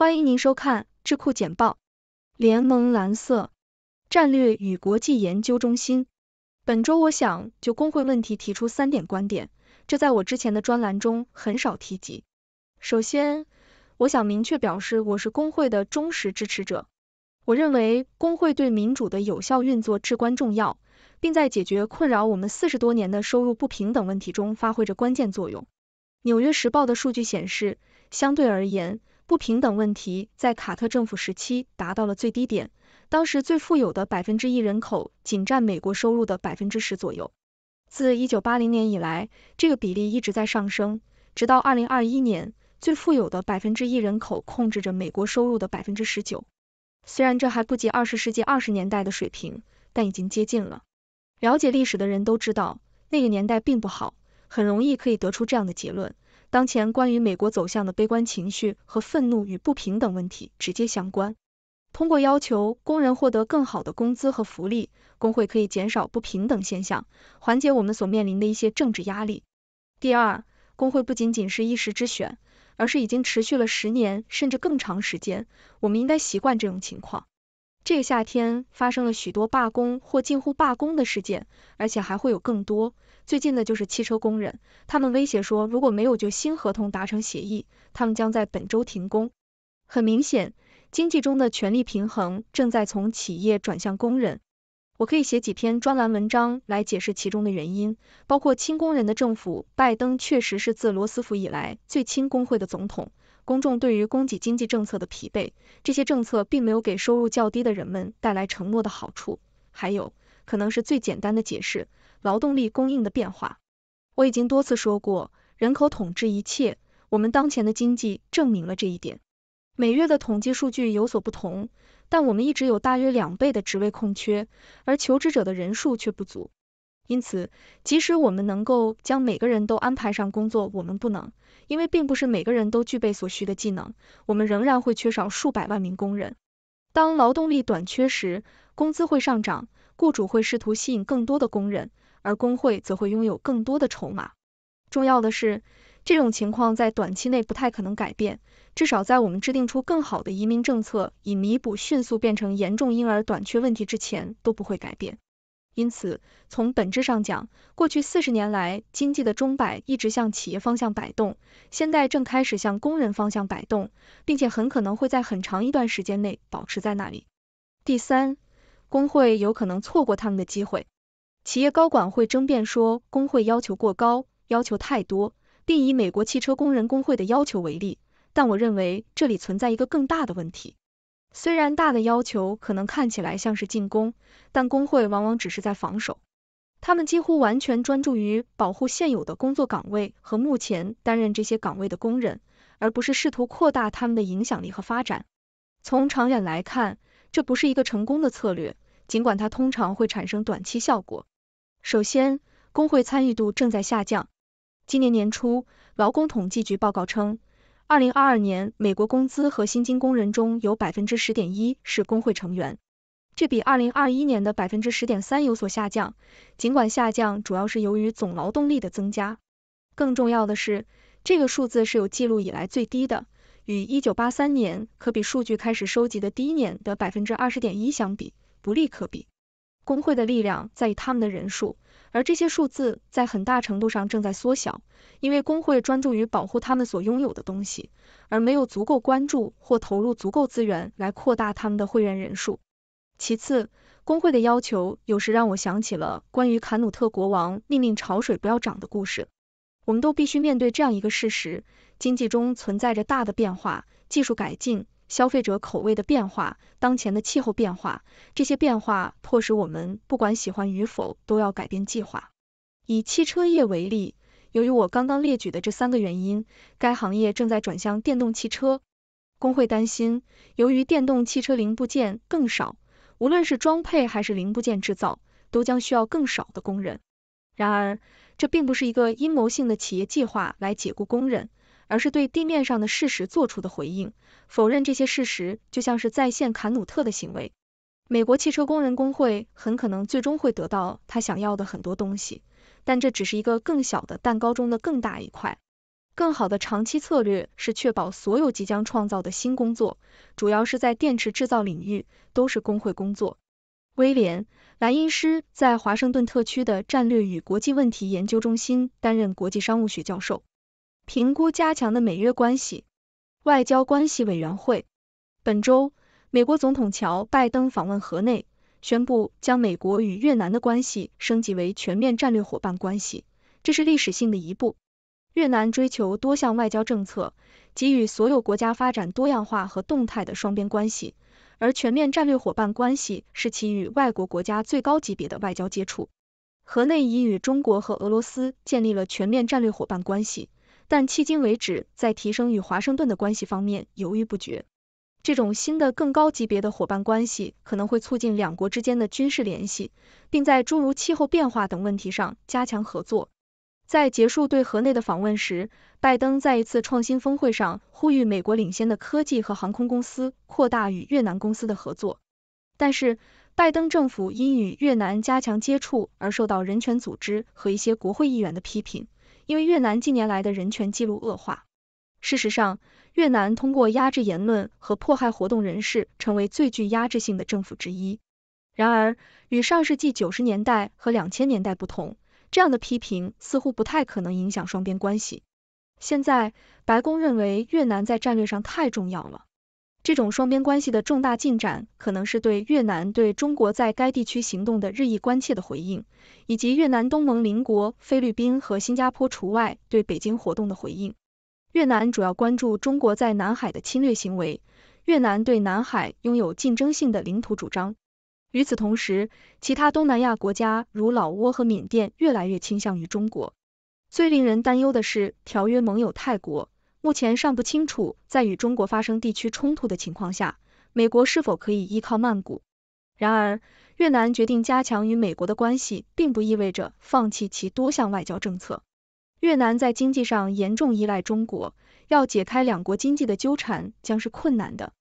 欢迎您收看智库简报，联盟蓝色战略与国际研究中心。本周我想就工会问题提出三点观点，这在我之前的专栏中很少提及。首先，我想明确表示我是工会的忠实支持者。我认为工会对民主的有效运作至关重要，并在解决困扰我们四十多年的收入不平等问题中发挥着关键作用。纽约时报的数据显示，相对而言，不平等问题在卡特政府时期达到了最低点，当时最富有的百分之一人口仅占美国收入的百分之十左右。自一九八零年以来，这个比例一直在上升，直到二零二一年，最富有的百分之一人口控制着美国收入的百分之十九。虽然这还不及二十世纪二十年代的水平，但已经接近了。了解历史的人都知道，那个年代并不好，很容易可以得出这样的结论。当前关于美国走向的悲观情绪和愤怒与不平等问题直接相关。通过要求工人获得更好的工资和福利，工会可以减少不平等现象，缓解我们所面临的一些政治压力。第二，工会不仅仅是一时之选，而是已经持续了十年甚至更长时间。我们应该习惯这种情况。这个夏天发生了许多罢工或近乎罢工的事件，而且还会有更多。最近的就是汽车工人，他们威胁说，如果没有就新合同达成协议，他们将在本周停工。很明显，经济中的权力平衡正在从企业转向工人。我可以写几篇专栏文章来解释其中的原因，包括亲工人的政府。拜登确实是自罗斯福以来最亲工会的总统。公众对于供给经济政策的疲惫，这些政策并没有给收入较低的人们带来承诺的好处。还有，可能是最简单的解释，劳动力供应的变化。我已经多次说过，人口统治一切，我们当前的经济证明了这一点。每月的统计数据有所不同，但我们一直有大约两倍的职位空缺，而求职者的人数却不足。因此，即使我们能够将每个人都安排上工作，我们不能，因为并不是每个人都具备所需的技能。我们仍然会缺少数百万名工人。当劳动力短缺时，工资会上涨，雇主会试图吸引更多的工人，而工会则会拥有更多的筹码。重要的是，这种情况在短期内不太可能改变，至少在我们制定出更好的移民政策以弥补迅速变成严重婴儿短缺问题之前都不会改变。因此，从本质上讲，过去四十年来，经济的钟摆一直向企业方向摆动，现在正开始向工人方向摆动，并且很可能会在很长一段时间内保持在那里。第三，工会有可能错过他们的机会。企业高管会争辩说工会要求过高，要求太多，并以美国汽车工人工会的要求为例。但我认为这里存在一个更大的问题。虽然大的要求可能看起来像是进攻，但工会往往只是在防守。他们几乎完全专注于保护现有的工作岗位和目前担任这些岗位的工人，而不是试图扩大他们的影响力和发展。从长远来看，这不是一个成功的策略，尽管它通常会产生短期效果。首先，工会参与度正在下降。今年年初，劳工统计局报告称。二零二二年，美国工资和薪金工人中有百分之十点一是工会成员，这比二零二一年的百分之十点三有所下降。尽管下降主要是由于总劳动力的增加，更重要的是，这个数字是有记录以来最低的，与一九八三年可比数据开始收集的第一年的百分之二十点一相比，不利可比。工会的力量在于他们的人数。而这些数字在很大程度上正在缩小，因为工会专注于保护他们所拥有的东西，而没有足够关注或投入足够资源来扩大他们的会员人数。其次，工会的要求有时让我想起了关于坎努特国王命令潮水不要涨的故事。我们都必须面对这样一个事实：经济中存在着大的变化，技术改进。消费者口味的变化，当前的气候变化，这些变化迫使我们不管喜欢与否，都要改变计划。以汽车业为例，由于我刚刚列举的这三个原因，该行业正在转向电动汽车。工会担心，由于电动汽车零部件更少，无论是装配还是零部件制造，都将需要更少的工人。然而，这并不是一个阴谋性的企业计划来解雇工人。而是对地面上的事实做出的回应，否认这些事实就像是再现坎努特的行为。美国汽车工人工会很可能最终会得到他想要的很多东西，但这只是一个更小的蛋糕中的更大一块。更好的长期策略是确保所有即将创造的新工作，主要是在电池制造领域，都是工会工作。威廉·莱因施在华盛顿特区的战略与国际问题研究中心担任国际商务学教授。评估加强的美越关系，外交关系委员会本周，美国总统乔拜登访问河内，宣布将美国与越南的关系升级为全面战略伙伴关系，这是历史性的一步。越南追求多项外交政策，给予所有国家发展多样化和动态的双边关系，而全面战略伙伴关系是其与外国国家最高级别的外交接触。河内已与中国和俄罗斯建立了全面战略伙伴关系。但迄今为止，在提升与华盛顿的关系方面犹豫不决。这种新的更高级别的伙伴关系可能会促进两国之间的军事联系，并在诸如气候变化等问题上加强合作。在结束对河内的访问时，拜登在一次创新峰会上呼吁美国领先的科技和航空公司扩大与越南公司的合作。但是，拜登政府因与越南加强接触而受到人权组织和一些国会议员的批评。因为越南近年来的人权记录恶化，事实上，越南通过压制言论和迫害活动人士，成为最具压制性的政府之一。然而，与上世纪九十年代和两千年代不同，这样的批评似乎不太可能影响双边关系。现在，白宫认为越南在战略上太重要了。这种双边关系的重大进展，可能是对越南对中国在该地区行动的日益关切的回应，以及越南东盟邻国菲律宾和新加坡除外对北京活动的回应。越南主要关注中国在南海的侵略行为，越南对南海拥有竞争性的领土主张。与此同时，其他东南亚国家如老挝和缅甸越来越倾向于中国。最令人担忧的是，条约盟友泰国。目前尚不清楚，在与中国发生地区冲突的情况下，美国是否可以依靠曼谷。然而，越南决定加强与美国的关系，并不意味着放弃其多项外交政策。越南在经济上严重依赖中国，要解开两国经济的纠缠将是困难的。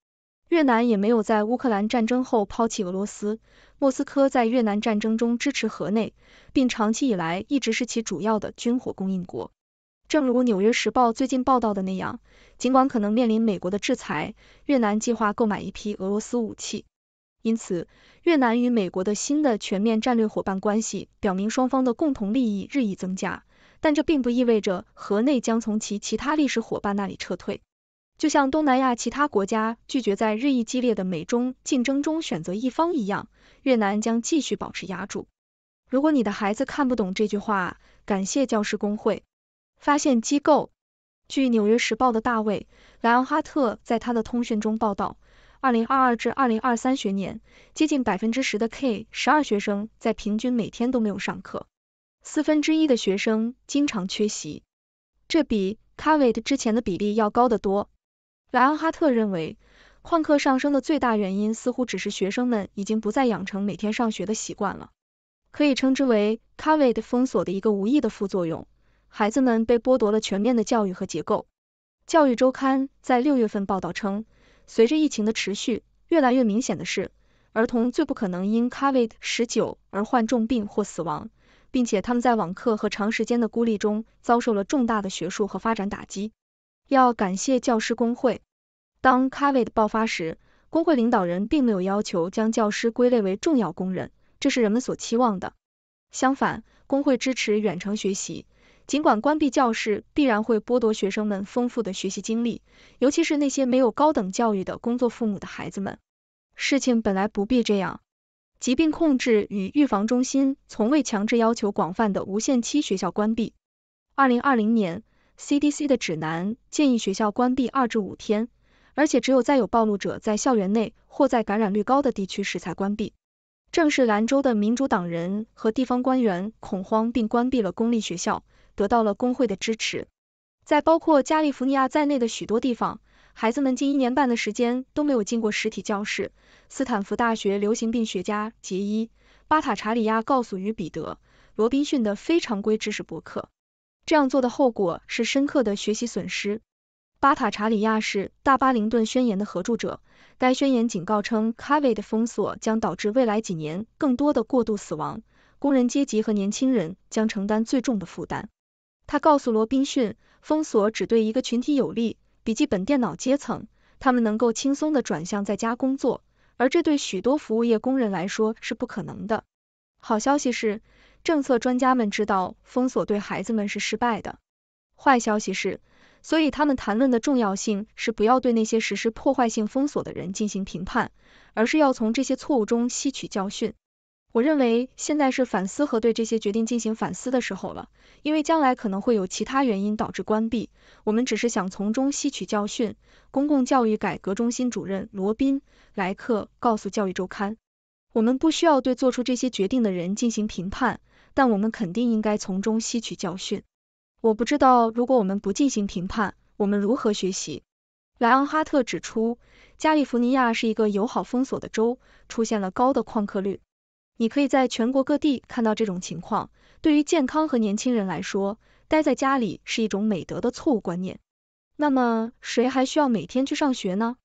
越南也没有在乌克兰战争后抛弃俄罗斯。莫斯科在越南战争中支持河内，并长期以来一直是其主要的军火供应国。正如《纽约时报》最近报道的那样，尽管可能面临美国的制裁，越南计划购买一批俄罗斯武器。因此，越南与美国的新的全面战略伙伴关系表明双方的共同利益日益增加。但这并不意味着河内将从其其他历史伙伴那里撤退。就像东南亚其他国家拒绝在日益激烈的美中竞争中选择一方一样，越南将继续保持压住。如果你的孩子看不懂这句话，感谢教师工会。发现机构，据《纽约时报》的大卫·莱昂哈特在他的通讯中报道，二零二二至二零二三学年，接近百分之十的 K 十二学生在平均每天都没有上课，四分之一的学生经常缺席，这比 Covid 之前的比例要高得多。莱昂哈特认为，旷课上升的最大原因似乎只是学生们已经不再养成每天上学的习惯了，可以称之为 Covid 封锁的一个无意的副作用。孩子们被剥夺了全面的教育和结构。教育周刊在六月份报道称，随着疫情的持续，越来越明显的是，儿童最不可能因 COVID 十九而患重病或死亡，并且他们在网课和长时间的孤立中遭受了重大的学术和发展打击。要感谢教师工会。当 COVID 爆发时，工会领导人并没有要求将教师归类为重要工人，这是人们所期望的。相反，工会支持远程学习。尽管关闭教室必然会剥夺学生们丰富的学习经历，尤其是那些没有高等教育的工作父母的孩子们。事情本来不必这样。疾病控制与预防中心从未强制要求广泛的无限期学校关闭。二零二零年，CDC 的指南建议学校关闭二至五天，而且只有在有暴露者在校园内或在感染率高的地区时才关闭。正是兰州的民主党人和地方官员恐慌并关闭了公立学校。得到了工会的支持，在包括加利福尼亚在内的许多地方，孩子们近一年半的时间都没有进过实体教室。斯坦福大学流行病学家杰伊·巴塔查里亚告诉于彼得·罗宾逊的非常规知识博客，这样做的后果是深刻的学习损失。巴塔查里亚是《大巴林顿宣言》的合著者，该宣言警告称，Covid 封锁将导致未来几年更多的过度死亡，工人阶级和年轻人将承担最重的负担。他告诉罗宾逊，封锁只对一个群体有利——笔记本电脑阶层，他们能够轻松地转向在家工作，而这对许多服务业工人来说是不可能的。好消息是，政策专家们知道封锁对孩子们是失败的。坏消息是，所以他们谈论的重要性是不要对那些实施破坏性封锁的人进行评判，而是要从这些错误中吸取教训。我认为现在是反思和对这些决定进行反思的时候了，因为将来可能会有其他原因导致关闭。我们只是想从中吸取教训。公共教育改革中心主任罗宾·莱克告诉《教育周刊》，我们不需要对做出这些决定的人进行评判，但我们肯定应该从中吸取教训。我不知道如果我们不进行评判，我们如何学习？莱昂哈特指出，加利福尼亚是一个友好封锁的州，出现了高的旷课率。你可以在全国各地看到这种情况。对于健康和年轻人来说，待在家里是一种美德的错误观念。那么，谁还需要每天去上学呢？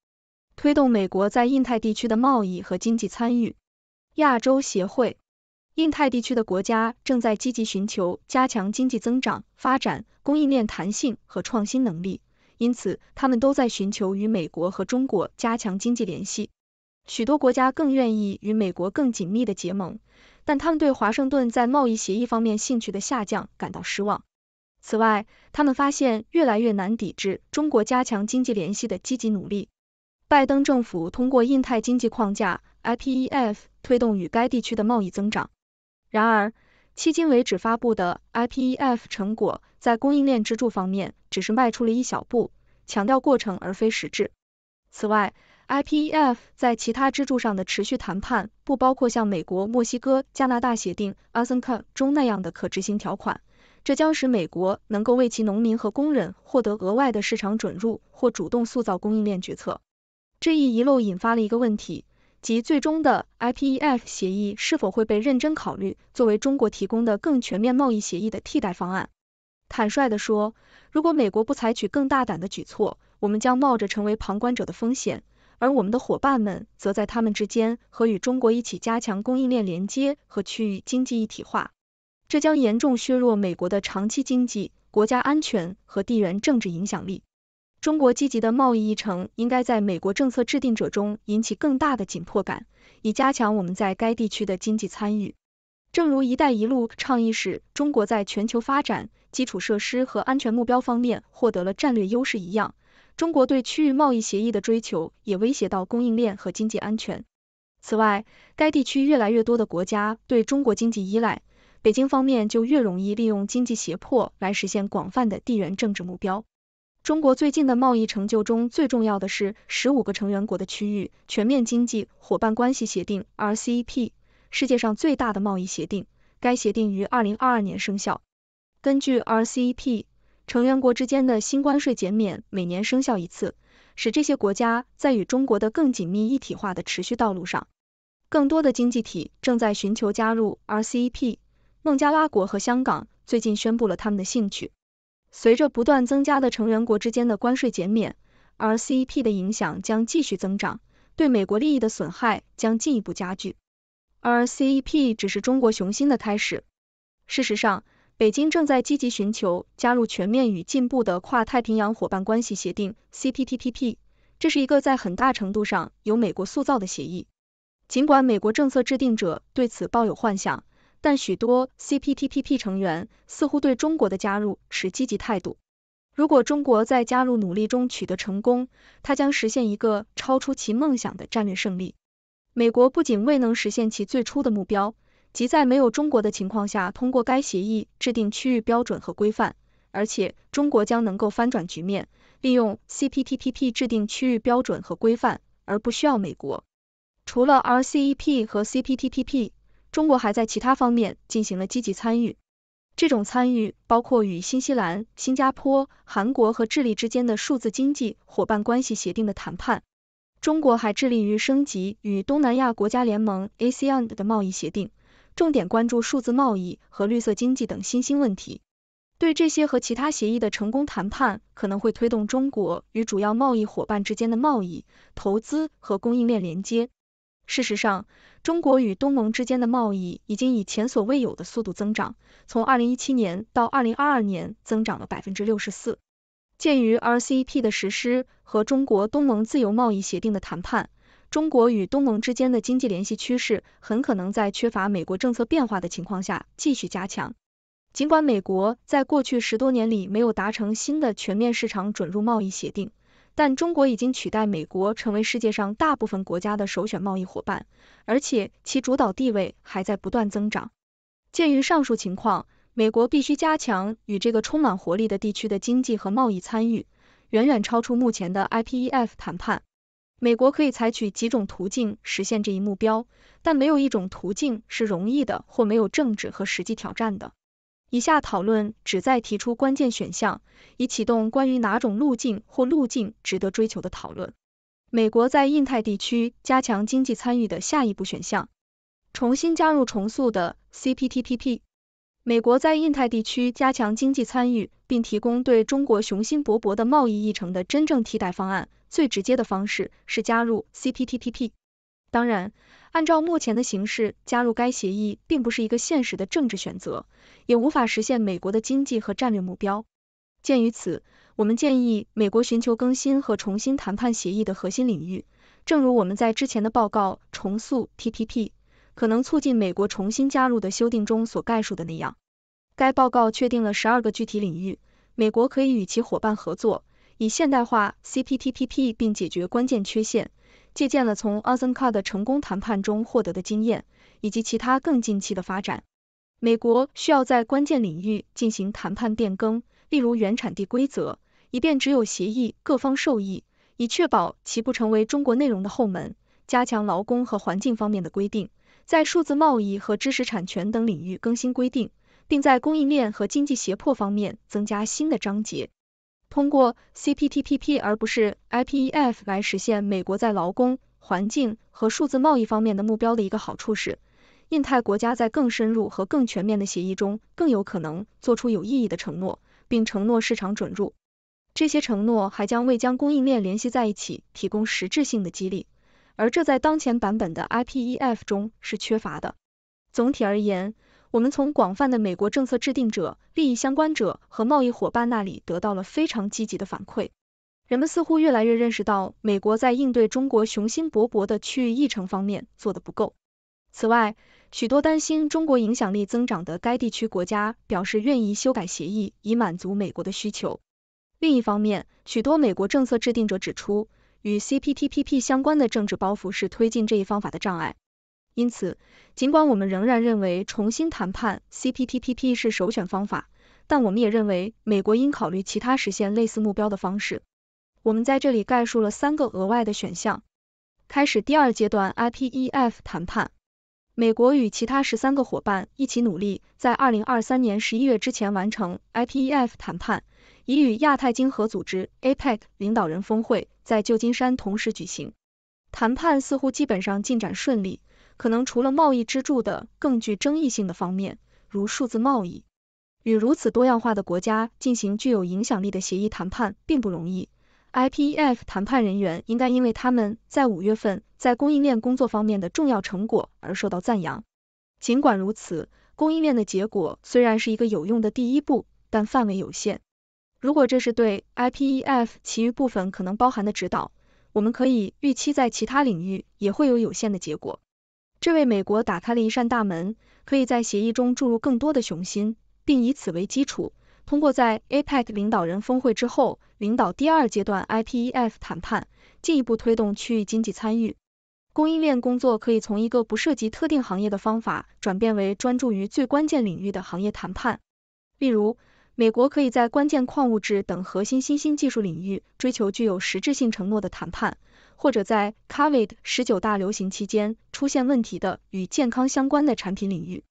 推动美国在印太地区的贸易和经济参与。亚洲协会，印太地区的国家正在积极寻求加强经济增长、发展供应链弹性和创新能力，因此他们都在寻求与美国和中国加强经济联系。许多国家更愿意与美国更紧密的结盟，但他们对华盛顿在贸易协议方面兴趣的下降感到失望。此外，他们发现越来越难抵制中国加强经济联系的积极努力。拜登政府通过印太经济框架 （IPEF） 推动与该地区的贸易增长。然而，迄今为止发布的 IPEF 成果在供应链支柱方面只是迈出了一小步，强调过程而非实质。此外，IPEF 在其他支柱上的持续谈判，不包括像美国墨西哥加拿大协定 a s m c a 中那样的可执行条款，这将使美国能够为其农民和工人获得额外的市场准入或主动塑造供应链决策。这一遗漏引发了一个问题，即最终的 IPEF 协议是否会被认真考虑作为中国提供的更全面贸易协议的替代方案。坦率地说，如果美国不采取更大胆的举措，我们将冒着成为旁观者的风险。而我们的伙伴们则在他们之间和与中国一起加强供应链连接和区域经济一体化，这将严重削弱美国的长期经济、国家安全和地缘政治影响力。中国积极的贸易议程应该在美国政策制定者中引起更大的紧迫感，以加强我们在该地区的经济参与。正如“一带一路”倡议使中国在全球发展、基础设施和安全目标方面获得了战略优势一样。中国对区域贸易协议的追求也威胁到供应链和经济安全。此外，该地区越来越多的国家对中国经济依赖，北京方面就越容易利用经济胁迫来实现广泛的地缘政治目标。中国最近的贸易成就中最重要的是十五个成员国的区域全面经济伙伴关系协定 （RCEP），世界上最大的贸易协定。该协定于二零二二年生效。根据 RCEP。成员国之间的新关税减免每年生效一次，使这些国家在与中国的更紧密一体化的持续道路上。更多的经济体正在寻求加入 RCEP。孟加拉国和香港最近宣布了他们的兴趣。随着不断增加的成员国之间的关税减免，RCEP 的影响将继续增长，对美国利益的损害将进一步加剧。RCEP 只是中国雄心的开始。事实上。北京正在积极寻求加入全面与进步的跨太平洋伙伴关系协定 （CPTPP），这是一个在很大程度上由美国塑造的协议。尽管美国政策制定者对此抱有幻想，但许多 CPTPP 成员似乎对中国的加入持积极态度。如果中国在加入努力中取得成功，它将实现一个超出其梦想的战略胜利。美国不仅未能实现其最初的目标。即在没有中国的情况下，通过该协议制定区域标准和规范，而且中国将能够翻转局面，利用 CPTPP 制定区域标准和规范，而不需要美国。除了 RCEP 和 CPTPP，中国还在其他方面进行了积极参与。这种参与包括与新西兰、新加坡、韩国和智利之间的数字经济伙伴关系协定的谈判。中国还致力于升级与东南亚国家联盟 ASEAN 的贸易协定。重点关注数字贸易和绿色经济等新兴问题。对这些和其他协议的成功谈判，可能会推动中国与主要贸易伙伴之间的贸易、投资和供应链连接。事实上，中国与东盟之间的贸易已经以前所未有的速度增长，从二零一七年到二零二二年增长了百分之六十四。鉴于 RCEP 的实施和中国东盟自由贸易协定的谈判。中国与东盟之间的经济联系趋势很可能在缺乏美国政策变化的情况下继续加强。尽管美国在过去十多年里没有达成新的全面市场准入贸易协定，但中国已经取代美国成为世界上大部分国家的首选贸易伙伴，而且其主导地位还在不断增长。鉴于上述情况，美国必须加强与这个充满活力的地区的经济和贸易参与，远远超出目前的 IPEF 谈判。美国可以采取几种途径实现这一目标，但没有一种途径是容易的或没有政治和实际挑战的。以下讨论旨在提出关键选项，以启动关于哪种路径或路径值得追求的讨论。美国在印太地区加强经济参与的下一步选项：重新加入重塑的 CPTPP。美国在印太地区加强经济参与，并提供对中国雄心勃勃的贸易议程的真正替代方案。最直接的方式是加入 CPTPP。当然，按照目前的形式，加入该协议并不是一个现实的政治选择，也无法实现美国的经济和战略目标。鉴于此，我们建议美国寻求更新和重新谈判协议的核心领域，正如我们在之前的报告《重塑 TPP 可能促进美国重新加入的修订》中所概述的那样。该报告确定了十二个具体领域，美国可以与其伙伴合作。以现代化 CPTPP 并解决关键缺陷，借鉴了从 a s e n c a 的成功谈判中获得的经验，以及其他更近期的发展。美国需要在关键领域进行谈判变更，例如原产地规则，以便只有协议各方受益，以确保其不成为中国内容的后门。加强劳工和环境方面的规定，在数字贸易和知识产权等领域更新规定，并在供应链和经济胁迫方面增加新的章节。通过 CPTPP 而不是 IPEF 来实现美国在劳工、环境和数字贸易方面的目标的一个好处是，印太国家在更深入和更全面的协议中更有可能做出有意义的承诺，并承诺市场准入。这些承诺还将为将供应链联系在一起提供实质性的激励，而这在当前版本的 IPEF 中是缺乏的。总体而言，我们从广泛的美国政策制定者、利益相关者和贸易伙伴那里得到了非常积极的反馈。人们似乎越来越认识到，美国在应对中国雄心勃勃的区域议程方面做得不够。此外，许多担心中国影响力增长的该地区国家表示愿意修改协议以满足美国的需求。另一方面，许多美国政策制定者指出，与 CPTPP 相关的政治包袱是推进这一方法的障碍。因此，尽管我们仍然认为重新谈判 CPTPP 是首选方法，但我们也认为美国应考虑其他实现类似目标的方式。我们在这里概述了三个额外的选项：开始第二阶段 IPEF 谈判。美国与其他十三个伙伴一起努力，在二零二三年十一月之前完成 IPEF 谈判，以与亚太经合组织 APEC 领导人峰会在旧金山同时举行。谈判似乎基本上进展顺利。可能除了贸易支柱的更具争议性的方面，如数字贸易，与如此多样化的国家进行具有影响力的协议谈判并不容易。IPEF 谈判人员应该因为他们在五月份在供应链工作方面的重要成果而受到赞扬。尽管如此，供应链的结果虽然是一个有用的第一步，但范围有限。如果这是对 IPEF 其余部分可能包含的指导，我们可以预期在其他领域也会有有限的结果。这位美国打开了一扇大门，可以在协议中注入更多的雄心，并以此为基础，通过在 APEC 领导人峰会之后领导第二阶段 IPEF 谈判，进一步推动区域经济参与。供应链工作可以从一个不涉及特定行业的方法，转变为专注于最关键领域的行业谈判。例如，美国可以在关键矿物质等核心新兴技术领域，追求具有实质性承诺的谈判。或者在 COVID 十九大流行期间出现问题的与健康相关的产品领域。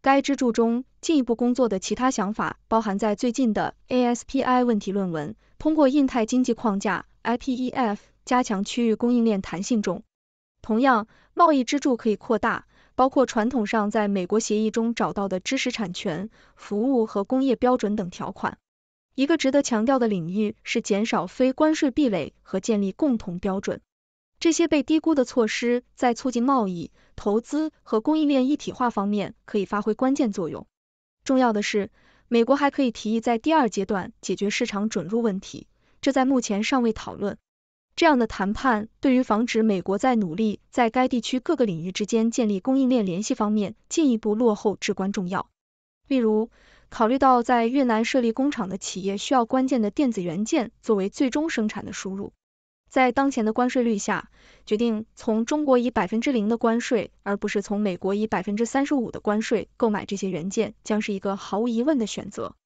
该支柱中进一步工作的其他想法包含在最近的 ASPI 问题论文《通过印太经济框架 （IPEF） 加强区域供应链弹性》中。同样，贸易支柱可以扩大，包括传统上在美国协议中找到的知识产权、服务和工业标准等条款。一个值得强调的领域是减少非关税壁垒和建立共同标准，这些被低估的措施在促进贸易、投资和供应链一体化方面可以发挥关键作用。重要的是，美国还可以提议在第二阶段解决市场准入问题，这在目前尚未讨论。这样的谈判对于防止美国在努力在该地区各个领域之间建立供应链联系方面进一步落后至关重要。例如，考虑到在越南设立工厂的企业需要关键的电子元件作为最终生产的输入，在当前的关税率下，决定从中国以百分之零的关税，而不是从美国以百分之三十五的关税购买这些元件，将是一个毫无疑问的选择。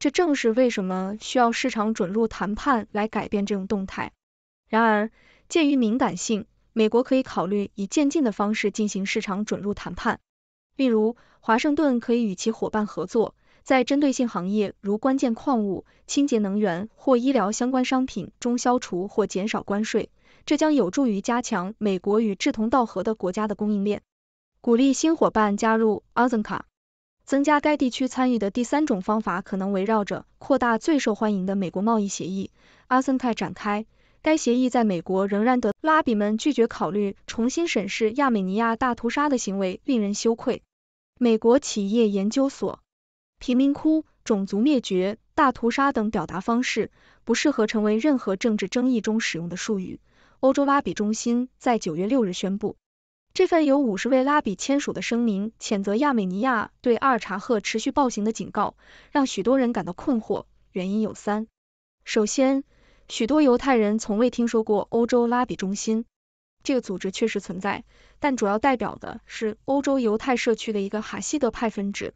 这正是为什么需要市场准入谈判来改变这种动态。然而，鉴于敏感性，美国可以考虑以渐进的方式进行市场准入谈判，例如华盛顿可以与其伙伴合作。在针对性行业如关键矿物、清洁能源或医疗相关商品中消除或减少关税，这将有助于加强美国与志同道合的国家的供应链，鼓励新伙伴加入 Azenka，增加该地区参与的第三种方法可能围绕着扩大最受欢迎的美国贸易协议—— Azenka 展开。该协议在美国仍然得。拉比们拒绝考虑重新审视亚美尼亚大屠杀的行为令人羞愧。美国企业研究所。贫民窟、种族灭绝、大屠杀等表达方式不适合成为任何政治争议中使用的术语。欧洲拉比中心在九月六日宣布，这份由五十位拉比签署的声明，谴责亚美尼亚对阿尔察赫持续暴行的警告，让许多人感到困惑。原因有三：首先，许多犹太人从未听说过欧洲拉比中心，这个组织确实存在，但主要代表的是欧洲犹太社区的一个哈希德派分支。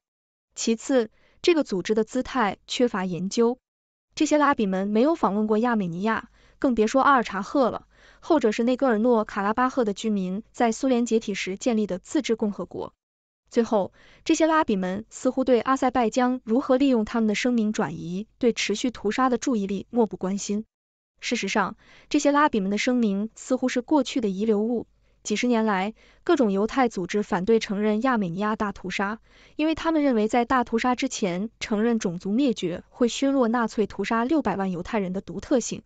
其次，这个组织的姿态缺乏研究。这些拉比们没有访问过亚美尼亚，更别说阿尔察赫了，后者是内格尔诺卡拉巴赫的居民在苏联解体时建立的自治共和国。最后，这些拉比们似乎对阿塞拜疆如何利用他们的声明转移对持续屠杀的注意力漠不关心。事实上，这些拉比们的声明似乎是过去的遗留物。几十年来，各种犹太组织反对承认亚美尼亚大屠杀，因为他们认为在大屠杀之前承认种族灭绝会削弱纳粹屠杀六百万犹太人的独特性。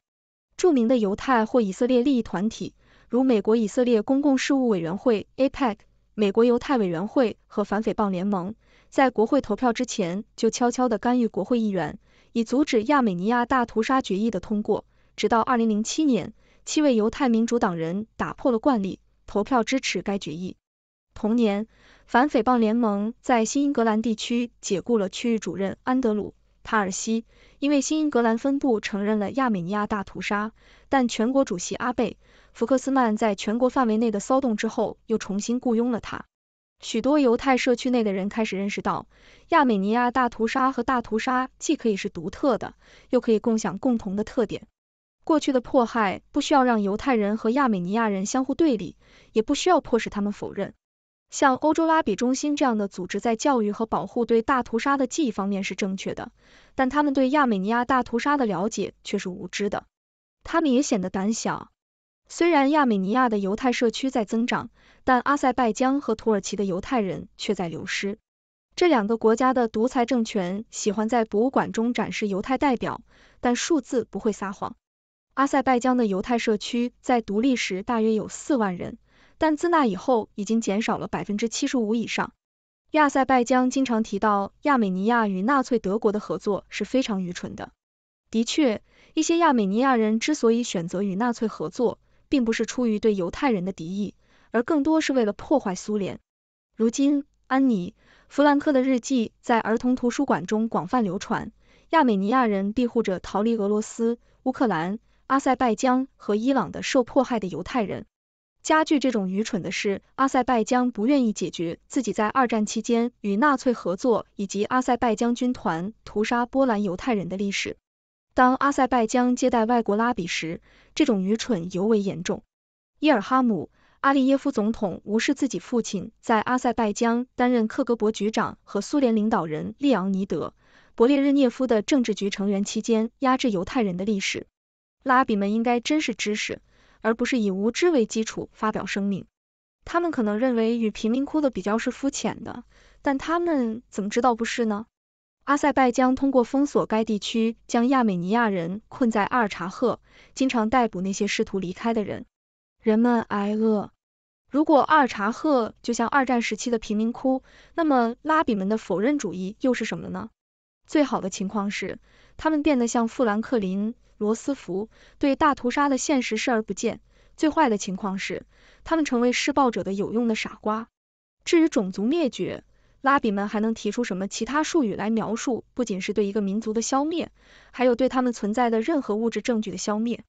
著名的犹太或以色列利益团体，如美国以色列公共事务委员会 a p e c 美国犹太委员会和反诽谤联盟，在国会投票之前就悄悄地干预国会议员，以阻止亚美尼亚大屠杀决议的通过。直到二零零七年，七位犹太民主党人打破了惯例。投票支持该决议。同年，反诽谤联盟在新英格兰地区解雇了区域主任安德鲁·塔尔西，因为新英格兰分部承认了亚美尼亚大屠杀，但全国主席阿贝·福克斯曼在全国范围内的骚动之后，又重新雇佣了他。许多犹太社区内的人开始认识到，亚美尼亚大屠杀和大屠杀既可以是独特的，又可以共享共同的特点。过去的迫害不需要让犹太人和亚美尼亚人相互对立，也不需要迫使他们否认。像欧洲拉比中心这样的组织在教育和保护对大屠杀的记忆方面是正确的，但他们对亚美尼亚大屠杀的了解却是无知的。他们也显得胆小。虽然亚美尼亚的犹太社区在增长，但阿塞拜疆和土耳其的犹太人却在流失。这两个国家的独裁政权喜欢在博物馆中展示犹太代表，但数字不会撒谎。阿塞拜疆的犹太社区在独立时大约有四万人，但自那以后已经减少了百分之七十五以上。亚塞拜疆经常提到亚美尼亚与纳粹德国的合作是非常愚蠢的。的确，一些亚美尼亚人之所以选择与纳粹合作，并不是出于对犹太人的敌意，而更多是为了破坏苏联。如今，安妮·弗兰克的日记在儿童图书馆中广泛流传，亚美尼亚人庇护着逃离俄罗斯、乌克兰。阿塞拜疆和伊朗的受迫害的犹太人，加剧这种愚蠢的是，阿塞拜疆不愿意解决自己在二战期间与纳粹合作，以及阿塞拜疆军团屠杀波兰犹太人的历史。当阿塞拜疆接待外国拉比时，这种愚蠢尤为严重。伊尔哈姆·阿利耶夫总统无视自己父亲在阿塞拜疆担任克格勃局长和苏联领导人列昂尼德·勃列日涅夫的政治局成员期间压制犹太人的历史。拉比们应该真实知识，而不是以无知为基础发表声明。他们可能认为与贫民窟的比较是肤浅的，但他们怎么知道不是呢？阿塞拜疆通过封锁该地区，将亚美尼亚人困在阿尔察赫，经常逮捕那些试图离开的人。人们挨饿。如果阿尔察赫就像二战时期的贫民窟，那么拉比们的否认主义又是什么呢？最好的情况是，他们变得像富兰克林。罗斯福对大屠杀的现实视而不见，最坏的情况是他们成为施暴者的有用的傻瓜。至于种族灭绝，拉比们还能提出什么其他术语来描述不仅是对一个民族的消灭，还有对他们存在的任何物质证据的消灭？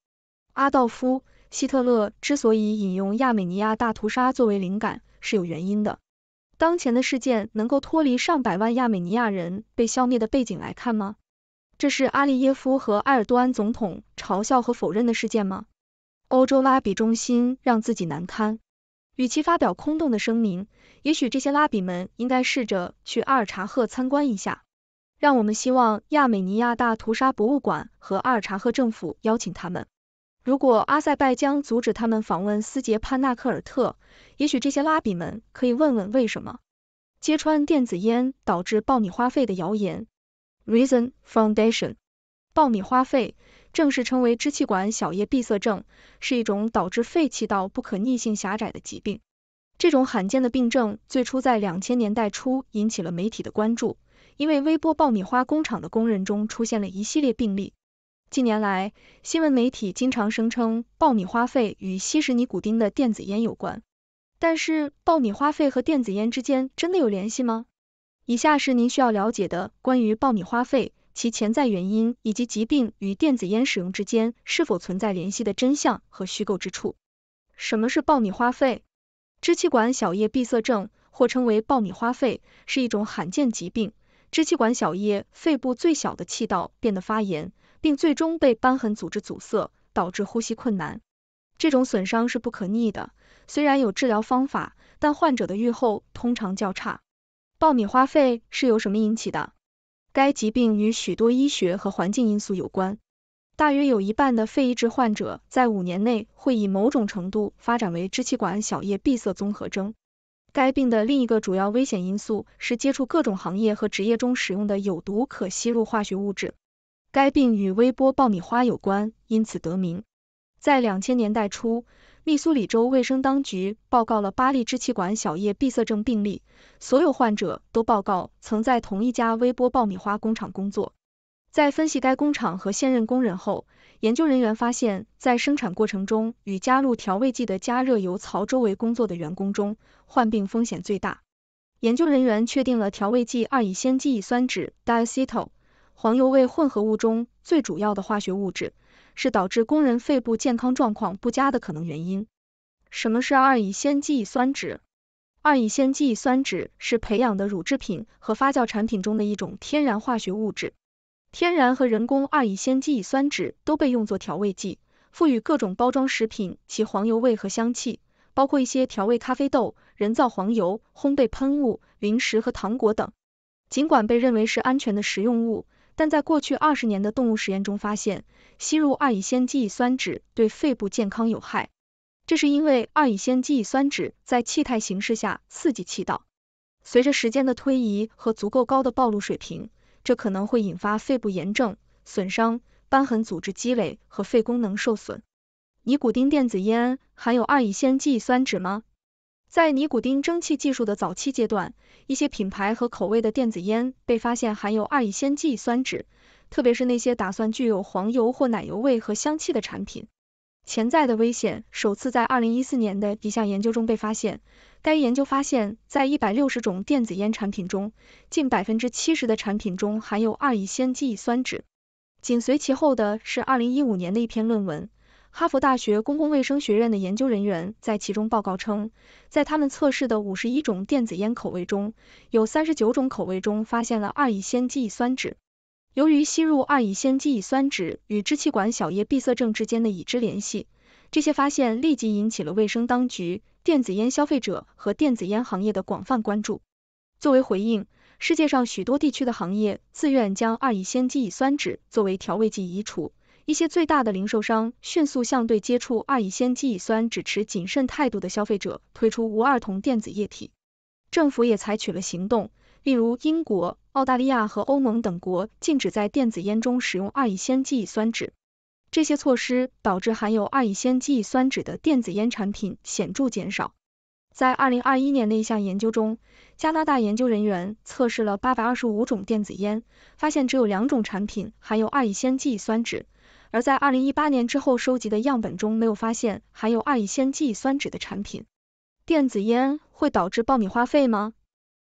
阿道夫·希特勒之所以引用亚美尼亚大屠杀作为灵感，是有原因的。当前的事件能够脱离上百万亚美尼亚人被消灭的背景来看吗？这是阿利耶夫和埃尔多安总统嘲笑和否认的事件吗？欧洲拉比中心让自己难堪。与其发表空洞的声明，也许这些拉比们应该试着去阿尔察赫参观一下。让我们希望亚美尼亚大屠杀博物馆和阿尔察赫政府邀请他们。如果阿塞拜疆阻止他们访问斯杰潘纳克尔特，也许这些拉比们可以问问为什么。揭穿电子烟导致爆米花费的谣言。Reason Foundation 爆米花肺正式称为支气管小叶闭塞症，是一种导致肺气道不可逆性狭窄的疾病。这种罕见的病症最初在两千年代初引起了媒体的关注，因为微波爆米花工厂的工人中出现了一系列病例。近年来，新闻媒体经常声称爆米花肺与吸食尼古丁的电子烟有关，但是爆米花肺和电子烟之间真的有联系吗？以下是您需要了解的关于爆米花肺其潜在原因以及疾病与电子烟使用之间是否存在联系的真相和虚构之处。什么是爆米花肺？支气管小叶闭塞症，或称为爆米花肺，是一种罕见疾病。支气管小叶肺部最小的气道变得发炎，并最终被瘢痕组织阻塞，导致呼吸困难。这种损伤是不可逆的，虽然有治疗方法，但患者的预后通常较差。爆米花肺是由什么引起的？该疾病与许多医学和环境因素有关。大约有一半的肺移植患者在五年内会以某种程度发展为支气管小叶闭塞综合征。该病的另一个主要危险因素是接触各种行业和职业中使用的有毒可吸入化学物质。该病与微波爆米花有关，因此得名。在两千年代初。密苏里州卫生当局报告了八例支气管小叶闭塞症病例，所有患者都报告曾在同一家微波爆米花工厂工作。在分析该工厂和现任工人后，研究人员发现，在生产过程中与加入调味剂的加热油槽周围工作的员工中，患病风险最大。研究人员确定了调味剂二乙酰基乙酸酯 d i e t y l 黄油味混合物中最主要的化学物质。是导致工人肺部健康状况不佳的可能原因。什么是二乙酰基乙酸酯？二乙酰基乙酸酯是培养的乳制品和发酵产品中的一种天然化学物质。天然和人工二乙酰基乙酸酯都被用作调味剂，赋予各种包装食品其黄油味和香气，包括一些调味咖啡豆、人造黄油、烘焙喷雾、零食和糖果等。尽管被认为是安全的食用物。但在过去二十年的动物实验中发现，吸入二乙酰基乙酸酯对肺部健康有害。这是因为二乙酰基乙酸酯在气态形式下刺激气道，随着时间的推移和足够高的暴露水平，这可能会引发肺部炎症、损伤、瘢痕组织积累和肺功能受损。尼古丁电子烟含有二乙酰基乙酸酯吗？在尼古丁蒸汽技术的早期阶段，一些品牌和口味的电子烟被发现含有二乙酰基乙酸酯，特别是那些打算具有黄油或奶油味和香气的产品。潜在的危险首次在2014年的一项研究中被发现，该研究发现，在160种电子烟产品中，近70%的产品中含有二乙酰基乙酸酯。紧随其后的是2015年的一篇论文。哈佛大学公共卫生学院的研究人员在其中报告称，在他们测试的五十一种电子烟口味中，有三十九种口味中发现了二乙酰基乙酸酯。由于吸入二乙酰基乙酸酯与支气管小叶闭塞症之间的已知联系，这些发现立即引起了卫生当局、电子烟消费者和电子烟行业的广泛关注。作为回应，世界上许多地区的行业自愿将二乙酰基乙酸酯作为调味剂移除。一些最大的零售商迅速向对接触二乙酰基乙酸酯持谨慎态度的消费者推出无二酮电子液体。政府也采取了行动，例如英国、澳大利亚和欧盟等国禁止在电子烟中使用二乙酰基乙酸酯。这些措施导致含有二乙酰基乙酸酯的电子烟产品显著减少。在二零二一年的一项研究中，加拿大研究人员测试了八百二十五种电子烟，发现只有两种产品含有二乙酰基乙酸酯。而在二零一八年之后收集的样本中，没有发现含有二乙酰基乙酸酯的产品。电子烟会导致爆米花肺吗？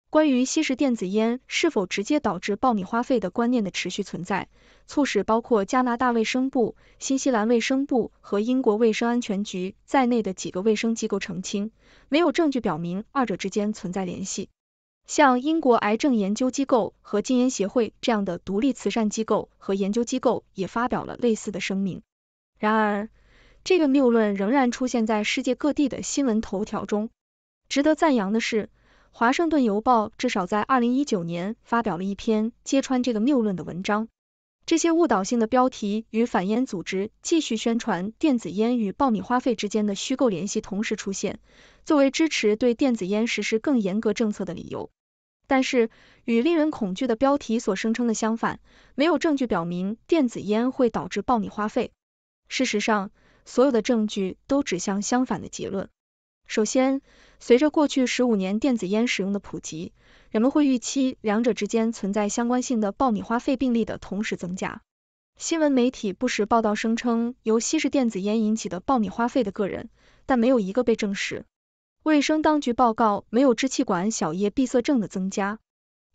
关于吸食电子烟是否直接导致爆米花肺的观念的持续存在，促使包括加拿大卫生部、新西兰卫生部和英国卫生安全局在内的几个卫生机构澄清，没有证据表明二者之间存在联系。像英国癌症研究机构和禁烟协会这样的独立慈善机构和研究机构也发表了类似的声明。然而，这个谬论仍然出现在世界各地的新闻头条中。值得赞扬的是，《华盛顿邮报》至少在二零一九年发表了一篇揭穿这个谬论的文章。这些误导性的标题与反烟组织继续宣传电子烟与爆米花费之间的虚构联系同时出现，作为支持对电子烟实施更严格政策的理由。但是，与令人恐惧的标题所声称的相反，没有证据表明电子烟会导致爆米花肺。事实上，所有的证据都指向相反的结论。首先，随着过去十五年电子烟使用的普及，人们会预期两者之间存在相关性的爆米花肺病例的同时增加。新闻媒体不时报道声称由吸食电子烟引起的爆米花肺的个人，但没有一个被证实。卫生当局报告没有支气管小叶闭塞症的增加。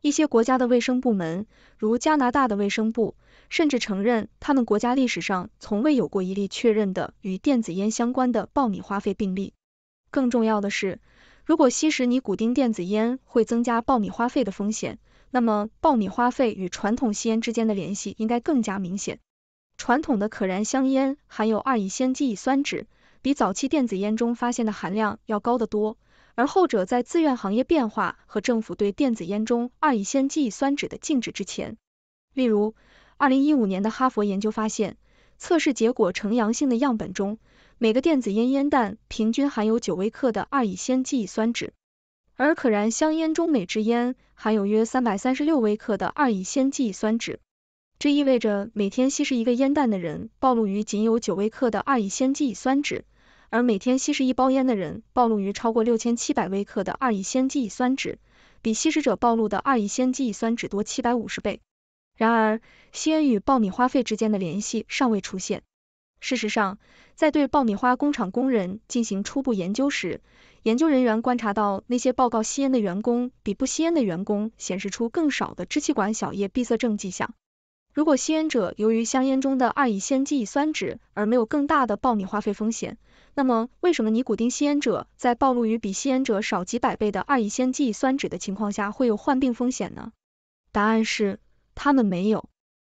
一些国家的卫生部门，如加拿大的卫生部，甚至承认他们国家历史上从未有过一例确认的与电子烟相关的爆米花肺病例。更重要的是，如果吸食尼古丁电子烟会增加爆米花肺的风险，那么爆米花肺与传统吸烟之间的联系应该更加明显。传统的可燃香烟含有二乙酰基乙酸酯。比早期电子烟中发现的含量要高得多，而后者在自愿行业变化和政府对电子烟中二乙酰基乙酸酯的禁止之前，例如，二零一五年的哈佛研究发现，测试结果呈阳性的样本中，每个电子烟烟弹平均含有九微克的二乙酰基乙酸酯，而可燃香烟中每支烟含有约三百三十六微克的二乙酰基乙酸酯，这意味着每天吸食一个烟弹的人暴露于仅有九微克的二乙酰基乙酸酯。而每天吸食一包烟的人暴露于超过六千七百微克的二乙酰基乙酸酯，比吸食者暴露的二乙酰基乙酸酯多七百五十倍。然而，吸烟与爆米花费之间的联系尚未出现。事实上，在对爆米花工厂工人进行初步研究时，研究人员观察到那些报告吸烟的员工比不吸烟的员工显示出更少的支气管小叶闭塞症迹象。如果吸烟者由于香烟中的二乙酰基乙酸酯而没有更大的爆米花肺风险，那么为什么尼古丁吸烟者在暴露于比吸烟者少几百倍的二乙酰基乙酸酯的情况下会有患病风险呢？答案是他们没有。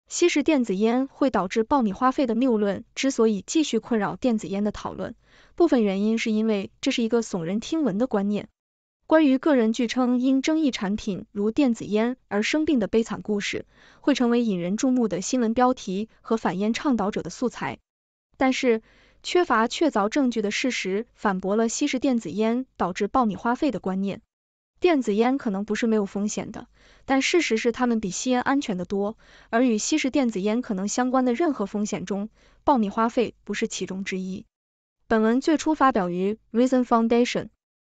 吸食电子烟会导致爆米花肺的谬论之所以继续困扰电子烟的讨论，部分原因是因为这是一个耸人听闻的观念。关于个人据称因争议产品如电子烟而生病的悲惨故事，会成为引人注目的新闻标题和反烟倡导者的素材。但是，缺乏确凿证据的事实反驳了吸食电子烟导致爆米花肺的观念。电子烟可能不是没有风险的，但事实是它们比吸烟安全的多。而与吸食电子烟可能相关的任何风险中，爆米花肺不是其中之一。本文最初发表于 Reason Foundation。